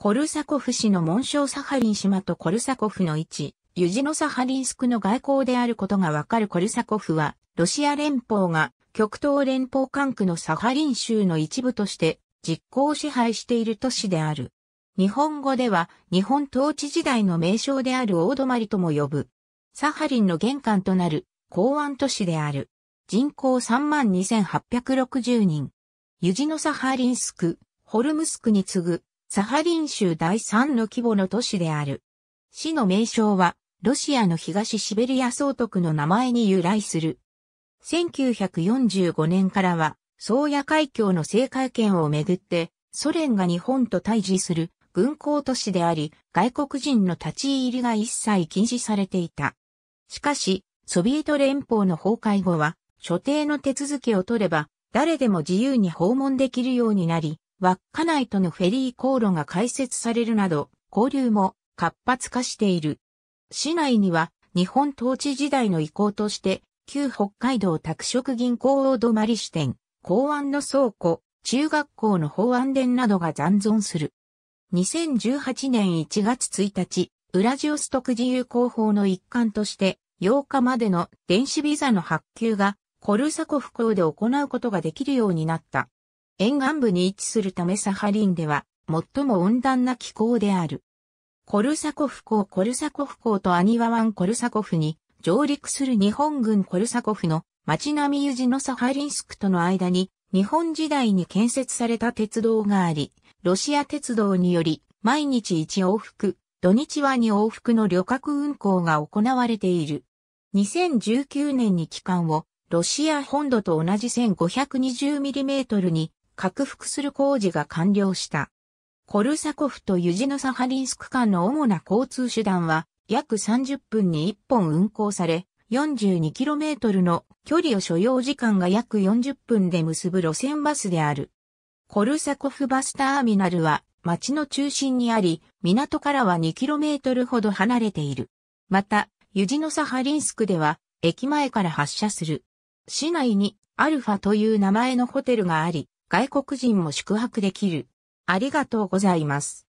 コルサコフ市の紋章サハリン島とコルサコフの位置、ユジノサハリンスクの外交であることがわかるコルサコフは、ロシア連邦が極東連邦管区のサハリン州の一部として実行支配している都市である。日本語では日本統治時代の名称である大泊とも呼ぶ。サハリンの玄関となる港湾都市である。人口32,860人。ユジノサハリンスク、ホルムスクに次ぐサハリン州第3の規模の都市である。市の名称は、ロシアの東シベリア総督の名前に由来する。1945年からは、宗谷海峡の政海権をめぐって、ソ連が日本と対峙する軍港都市であり、外国人の立ち入りが一切禁止されていた。しかし、ソビエト連邦の崩壊後は、所定の手続きを取れば、誰でも自由に訪問できるようになり、稚内とのフェリー航路が開設されるなど、交流も活発化している。市内には日本統治時代の遺構として、旧北海道拓殖銀行大泊支店、公安の倉庫、中学校の法安殿などが残存する。2018年1月1日、ウラジオストク自由広報の一環として、8日までの電子ビザの発給がコルサコフ港で行うことができるようになった。沿岸部に位置するためサハリンでは最も温暖な気候である。コルサコフ港コルサコフ港とアニワ湾コルサコフに上陸する日本軍コルサコフの街並みユジノサハリンスクとの間に日本時代に建設された鉄道があり、ロシア鉄道により毎日1往復、土日は2往復の旅客運行が行われている。2019年に期間をロシア本土と同じ 1520mm に拡幅する工事が完了した。コルサコフとユジノサハリンスク間の主な交通手段は約30分に1本運行され、42km の距離を所要時間が約40分で結ぶ路線バスである。コルサコフバスターミナルは町の中心にあり、港からは 2km ほど離れている。また、ユジノサハリンスクでは駅前から発車する。市内にアルファという名前のホテルがあり、外国人も宿泊できる。ありがとうございます。